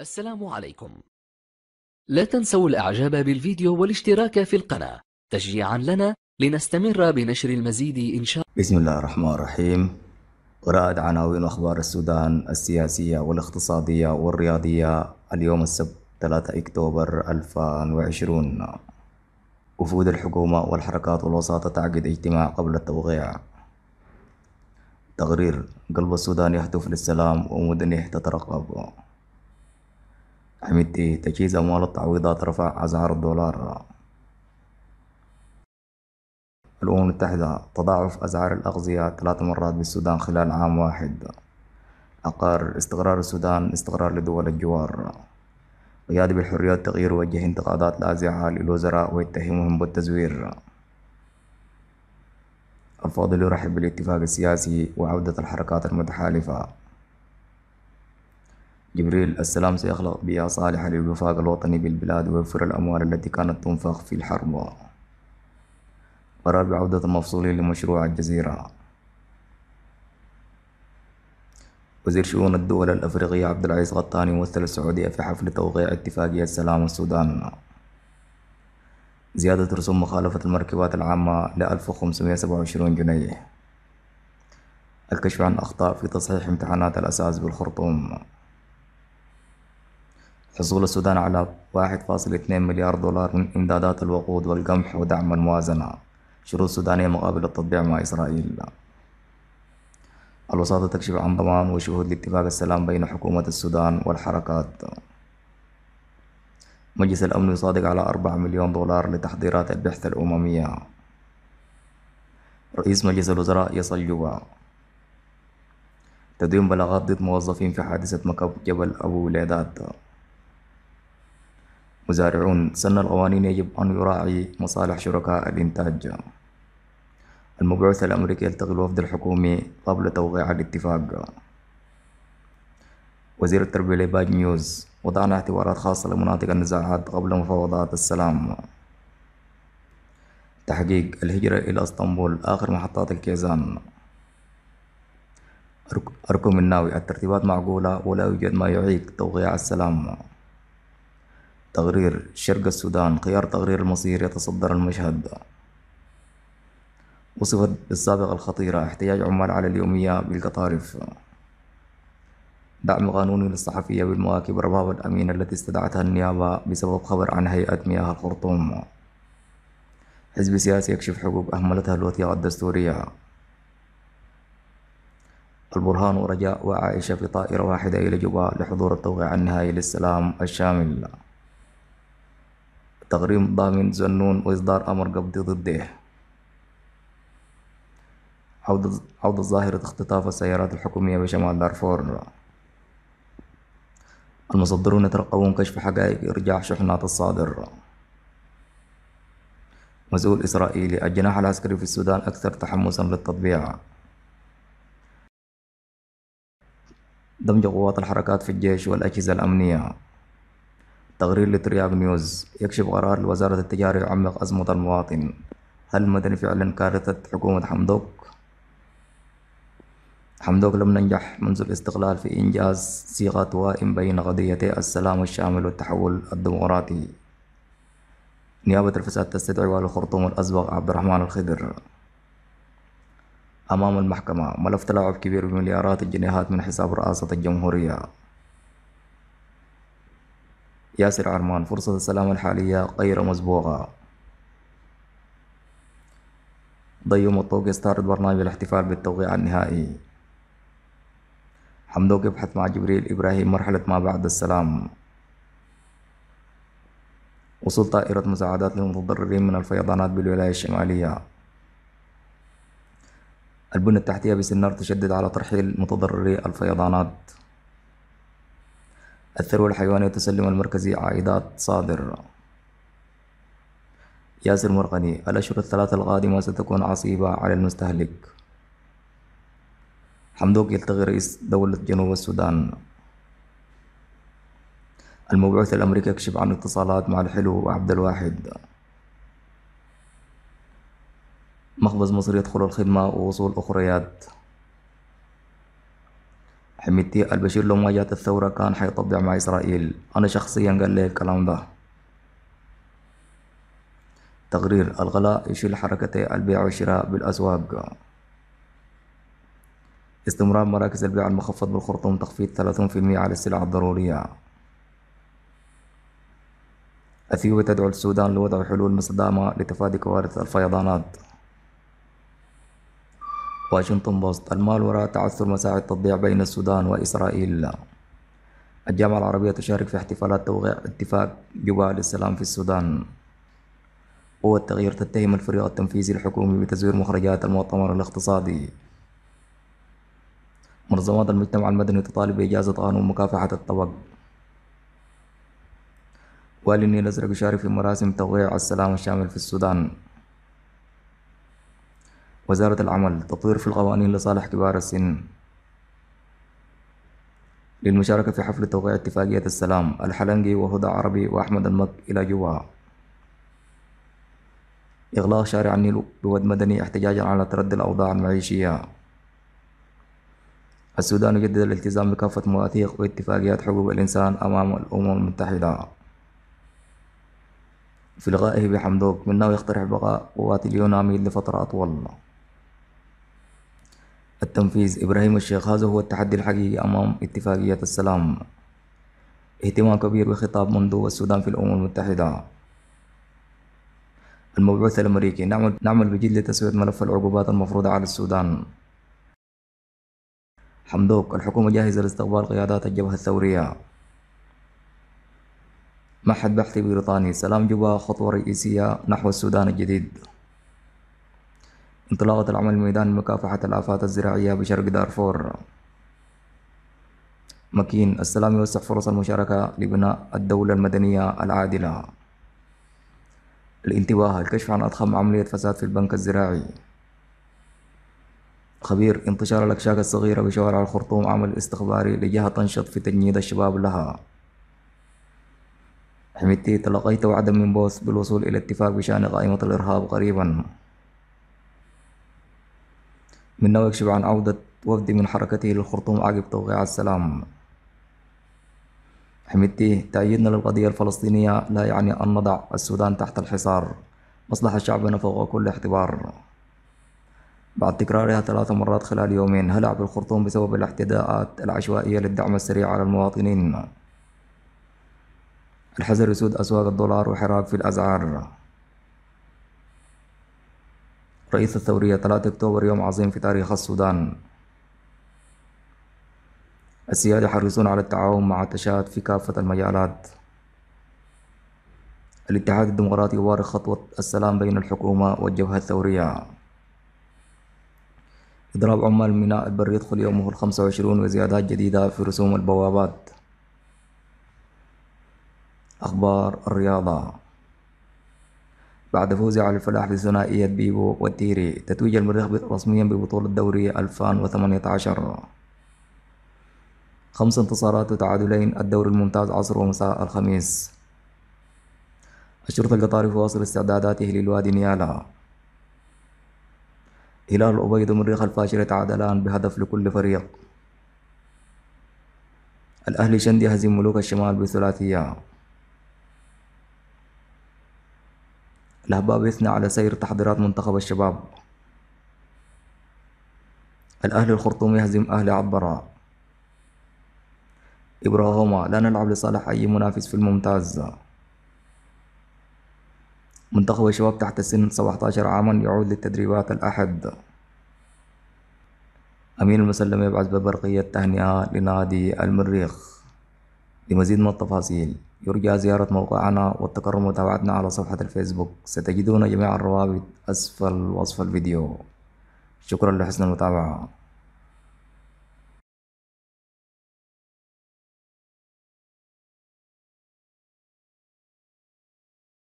السلام عليكم لا تنسوا الإعجاب بالفيديو والاشتراك في القناة تشجيعا لنا لنستمر بنشر المزيد إن شاء الله بسم الله الرحمن الرحيم ورائد عناوين أخبار السودان السياسية والاقتصادية والرياضية اليوم السبت 3 أكتوبر 2020 وفود الحكومة والحركات والوساطة تعقد اجتماع قبل التوقيع تقرير قلب السودان يهدف للسلام ومدنه تترقب عملت ايه تجهيز اموال التعويضات رفع اسعار الدولار الأمم المتحدة تضاعف أسعار الأغذية ثلاث مرات بالسودان خلال عام واحد أقر استقرار السودان استقرار لدول الجوار قيادة بالحريات تغيير وجه انتقادات لازعة للوزراء ويتهمهم بالتزوير الفاضل يرحب بالاتفاق السياسي وعودة الحركات المتحالفة جبريل السلام سيخلق بيئة صالحة للوفاق الوطني بالبلاد ويوفر الأموال التي كانت تنفخ في الحرب قرار بعودة المفصولين لمشروع الجزيرة وزير شؤون الدول الأفريقية عبد العزيز غطاني يمثل السعودية في حفل توقيع اتفاقية سلام السودان زيادة رسوم مخالفة المركبات العامة ل 1527 جنيه الكشف عن أخطاء في تصحيح امتحانات الأساس بالخرطوم حصول السودان على 1.2 مليار دولار من إمدادات الوقود والقمح ودعم الموازنة شروط سودانية مقابل التطبيع مع إسرائيل الوساطة تكشف عن ضمان وشهود لاتفاق السلام بين حكومة السودان والحركات مجلس الأمن يصادق على أربعة مليون دولار لتحضيرات البحث الأممية رئيس مجلس الوزراء يصل جوا تدوين بلاغات ضد موظفين في حادثة مكب جبل أبو ولادات مزارعون سن القوانين يجب أن يراعي مصالح شركاء الإنتاج المبعوث الأمريكي يلتقي الوفد الحكومي قبل توقيع الاتفاق وزير التربية لباج نيوز وضعنا اعتبارات خاصة لمناطق النزاعات قبل مفاوضات السلام تحقيق الهجرة إلى اسطنبول آخر محطات الكيزان أركم الناوي الترتيبات معقولة ولا يوجد ما يعيق توقيع السلام تقرير شرق السودان خيار تقرير المصير يتصدر المشهد وصفت بالسابقة الخطيرة احتياج عمال على اليومية بالقطارف دعم قانوني للصحفية بالمواكب رباب الأمين التي استدعتها النيابة بسبب خبر عن هيئة مياه الخرطوم حزب سياسي يكشف حقوق أهملتها الوثيقة الدستورية البرهان ورجاء وعائشة في طائرة واحدة إلى جوبا لحضور التوقيع النهائي للسلام الشامل تغريم ضامن زنون وإصدار أمر قبضي ضده عودة, ظاهرة اختطاف السيارات الحكومية بشمال دارفور المصدرون يترقبون كشف حقائق إرجاع شحنات الصادر مسؤول إسرائيلي الجناح العسكري في السودان أكثر تحمسا للتطبيع دمج قوات الحركات في الجيش والأجهزة الأمنية تقرير لترياق نيوز يكشف قرار وزارة التجارة يعمق أزمة المواطن هل مدني فعلا كارثة حكومة حمدوك؟ حمدوك لم ننجح منذ الاستقلال في إنجاز صيغة وائم بين قضيتي السلام الشامل والتحول الديمقراطي نيابة الفساد تستدعي والي الخرطوم الأسبق عبد الرحمن الخضر أمام المحكمة ملف تلاعب كبير بمليارات الجنيهات من حساب رئاسة الجمهورية ياسر عرمان فرصة السلام الحالية غير مسبوقة ضيوم الطوق يستعرض برنامج الاحتفال بالتوقيع النهائي حمدوك يبحث مع جبريل إبراهيم مرحلة ما بعد السلام وصول طائرة مساعدات للمتضررين من الفيضانات بالولاية الشمالية البنى التحتية بسنار تشدد على ترحيل متضرري الفيضانات الثروة الحيوانية والتسلم المركزي عائدات صادر ياسر مرغني الأشهر الثلاثة القادمة ستكون عصيبة على المستهلك حمدوك يلتقي رئيس دولة جنوب السودان المبعوث الأمريكي يكشف عن اتصالات مع الحلو وعبد الواحد مخبز مصر يدخل الخدمة ووصول أخريات حميدتي البشير لو ما جات الثورة كان حيطبع مع إسرائيل أنا شخصيا قال لي الكلام ده تقرير الغلاء يشيل حركة البيع والشراء بالأسواق استمرار مراكز البيع المخفض بالخرطوم تخفيض 30% على السلع الضرورية أثيوبيا تدعو السودان لوضع حلول مصدامة لتفادي كوارث الفيضانات واشنطن بوست المال وراء تعثر مساعي التضييع بين السودان وإسرائيل الجامعة العربية تشارك في احتفالات توقيع اتفاق جوبا للسلام في السودان قوة التغيير تتهم الفريق التنفيذي الحكومي بتزوير مخرجات المؤتمر الاقتصادي منظمات المجتمع المدني تطالب بإجازة قانون مكافحة الطبق والي النيل الأزرق يشارك في مراسم توقيع السلام الشامل في السودان وزارة العمل تطوير في القوانين لصالح كبار السن للمشاركة في حفل توقيع اتفاقية السلام الحلنجي وهدى عربي وأحمد المك إلى جوا إغلاق شارع النيل بود مدني احتجاجا على تردي الأوضاع المعيشية السودان يجدد الالتزام بكافة مواثيق واتفاقيات حقوق الإنسان أمام الأمم المتحدة في لقائه بحمدوك منه يقترح بقاء قوات اليونامي لفترة أطول التنفيذ إبراهيم الشيخ هذا هو التحدي الحقيقي أمام اتفاقية السلام اهتمام كبير بخطاب منذ السودان في الأمم المتحدة المبعوث الأمريكي نعمل, نعمل بجد لتسوية ملف العقوبات المفروضة على السودان حمدوك الحكومة جاهزة لاستقبال قيادات الجبهة الثورية معهد بحثي بريطاني سلام جوبا خطوة رئيسية نحو السودان الجديد انطلاقة العمل ميدان مكافحة الآفات الزراعية بشرق دارفور مكين السلام يوسع فرص المشاركة لبناء الدولة المدنية العادلة الانتباه الكشف عن أضخم عملية فساد في البنك الزراعي خبير انتشار الأكشاك الصغيرة بشوارع الخرطوم عمل استخباري لجهة تنشط في تجنيد الشباب لها حميدتي تلقيت وعدا من بوس بالوصول إلى اتفاق بشأن قائمة الإرهاب قريبا منه يكشف عن عودة وفدي من حركته للخرطوم عقب توقيع السلام حميدتي تأييدنا للقضية الفلسطينية لا يعني أن نضع السودان تحت الحصار مصلحة شعبنا فوق كل اعتبار بعد تكرارها ثلاث مرات خلال يومين هلع بالخرطوم بسبب الاعتداءات العشوائية للدعم السريع على المواطنين الحزر يسود أسواق الدولار وحراك في الأزعار رئيس الثورية 3 أكتوبر يوم عظيم في تاريخ السودان السيادة حريصون على التعاون مع التشاد في كافة المجالات الاتحاد الديمقراطي يوارد خطوة السلام بين الحكومة والجبهة الثورية إضراب عمال ميناء البر يدخل يومه الخمسة وعشرون وزيادات جديدة في رسوم البوابات أخبار الرياضة بعد فوزه على الفلاح في ثنائية بيبو والتيري تتويج المريخ رسميا ببطولة دوري 2018 خمس انتصارات وتعادلين الدوري الممتاز عصر ومساء الخميس الشرطة القطري واصل استعداداته للوادي نيالا هلال الأبيض ومريخ الفاشل يتعادلان بهدف لكل فريق الأهلي شندي هزيم ملوك الشمال بثلاثية الأهباب يثنى على سير تحضيرات منتخب الشباب الأهلي الخرطوم يهزم أهلي عبرة إبراهيم لا نلعب لصالح أي منافس في الممتاز منتخب الشباب تحت سن 17 عاما يعود للتدريبات الأحد أمين المسلم يبعث ببرقية تهنئة لنادي المريخ لمزيد من التفاصيل يرجى زيارة موقعنا والتقرب متابعتنا على صفحة الفيسبوك ستجدون جميع الروابط أسفل وصف الفيديو شكرا لحسن المتابعة